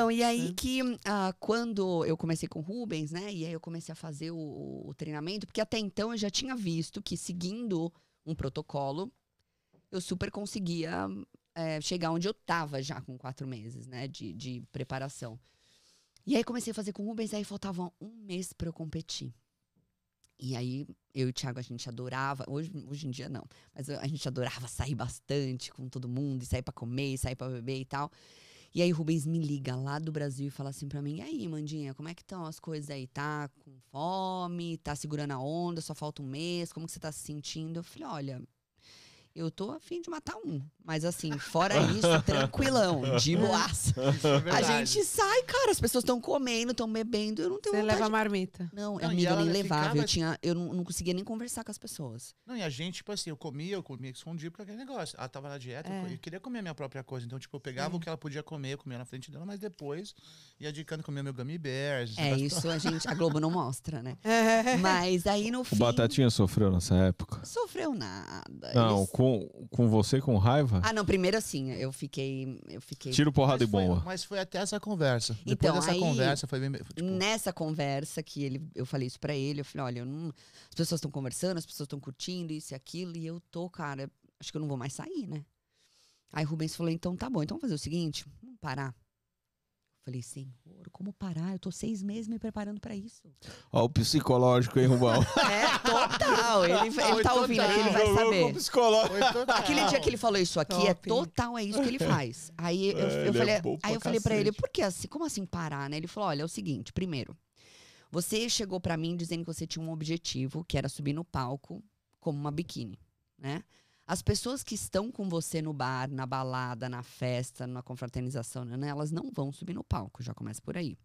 Então, e aí que ah, quando eu comecei com o Rubens, né? E aí eu comecei a fazer o, o treinamento, porque até então eu já tinha visto que seguindo um protocolo, eu super conseguia é, chegar onde eu tava já com quatro meses, né? De, de preparação. E aí comecei a fazer com o Rubens, aí faltava um mês para eu competir. E aí, eu e o Thiago, a gente adorava. Hoje, hoje em dia, não. Mas a gente adorava sair bastante com todo mundo, e sair para comer, e sair para beber e tal. E aí o Rubens me liga lá do Brasil e fala assim para mim: "E aí, Mandinha, como é que estão as coisas aí? Tá com fome? Tá segurando a onda? Só falta um mês? Como que você tá se sentindo?" Eu falei: "Olha, eu tô afim de matar um. Mas assim, fora isso, tranquilão, de boaça. É a gente sai, cara, as pessoas estão comendo, estão bebendo, eu não tenho Você leva a marmita. Não, não a minha nem levava, ficava... eu, tinha, eu não, não, conseguia nem conversar com as pessoas. Não, e a gente, tipo assim, eu comia, eu comia escondido pra aquele negócio. Ela tava na dieta, é. eu queria comer a minha própria coisa. Então, tipo, eu pegava Sim. É. o que ela podia comer, eu comia na frente dela, mas depois ia dedicando comer meu gummy bears. É, isso a gente, a Globo não mostra, né? É. Mas aí no o fim... O Batatinha sofreu nessa época? Sofreu nada. Não, Eles com, com você, com raiva? Ah, não, primeiro assim, eu fiquei. Eu fiquei... Tiro porrada mas e foi, Mas foi até essa conversa. Então, Depois dessa aí, conversa foi bem. Tipo... Nessa conversa que ele, eu falei isso pra ele, eu falei, olha, eu não... as pessoas estão conversando, as pessoas estão curtindo, isso e aquilo, e eu tô, cara, acho que eu não vou mais sair, né? Aí Rubens falou, então tá bom, então vamos fazer o seguinte, vamos parar. Falei, senhor, como parar? Eu tô seis meses me preparando para isso. Ó, o psicológico, hein, Rubão? é, total. Ele, ele Foi tá ouvindo ele vai saber. Psicológico. Aquele dia que ele falou isso aqui, é Top. é total, é isso que ele faz. Aí eu, eu falei, é aí eu falei para ele, por que assim? Como assim parar, né? Ele falou: olha, é o seguinte, primeiro, você chegou para mim dizendo que você tinha um objetivo, que era subir no palco como uma biquíni, né? As pessoas que estão com você no bar, na balada, na festa, na confraternização, né, elas não vão subir no palco, já começa por aí.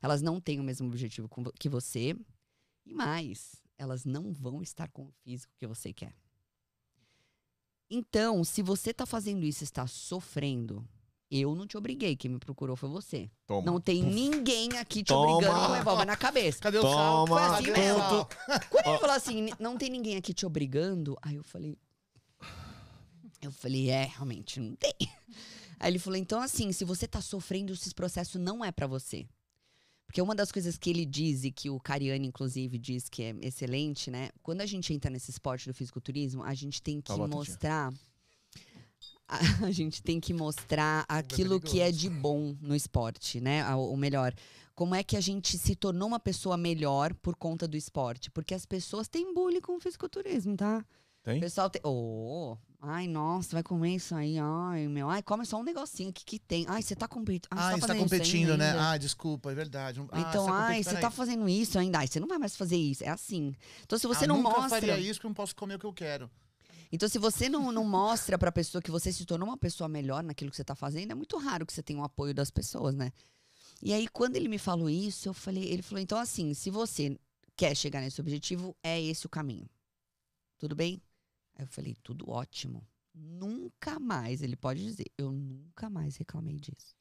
Elas não têm o mesmo objetivo que você. E mais, elas não vão estar com o físico que você quer. Então, se você está fazendo isso, está sofrendo, eu não te obriguei, quem me procurou foi você. Toma. Não tem ninguém aqui te Toma. obrigando com revólver na cabeça. Cadê o Toma. Foi assim mesmo. Quando ele falou assim, não tem ninguém aqui te obrigando, aí eu falei, eu falei, é, realmente, não tem. Aí ele falou, então assim, se você tá sofrendo, esse processo não é para você. Porque uma das coisas que ele diz e que o Cariani, inclusive, diz que é excelente, né? Quando a gente entra nesse esporte do fisiculturismo, a gente tem que tá mostrar. A, a gente tem que mostrar é aquilo que é de bom no esporte, né? O melhor, como é que a gente se tornou uma pessoa melhor por conta do esporte. Porque as pessoas têm bullying com o fisiculturismo, tá? Tem? O pessoal tem. Oh, ai, nossa, vai comer isso aí. Ai, meu. Ai, come só um negocinho. O que, que tem? Ai, você tá competindo. Ah, ai, você tá, tá competindo, né? Ah, desculpa, é verdade. Ah, então, tá ai, você tá fazendo isso ainda. Ai, você não vai mais fazer isso. É assim. Então, se você ah, não nunca mostra. Eu faria isso que eu não posso comer o que eu quero. Então, se você não, não mostra pra pessoa que você se tornou uma pessoa melhor naquilo que você tá fazendo, é muito raro que você tenha o um apoio das pessoas, né? E aí, quando ele me falou isso, eu falei, ele falou, então assim, se você quer chegar nesse objetivo, é esse o caminho. Tudo bem? Aí eu falei, tudo ótimo. Nunca mais, ele pode dizer, eu nunca mais reclamei disso.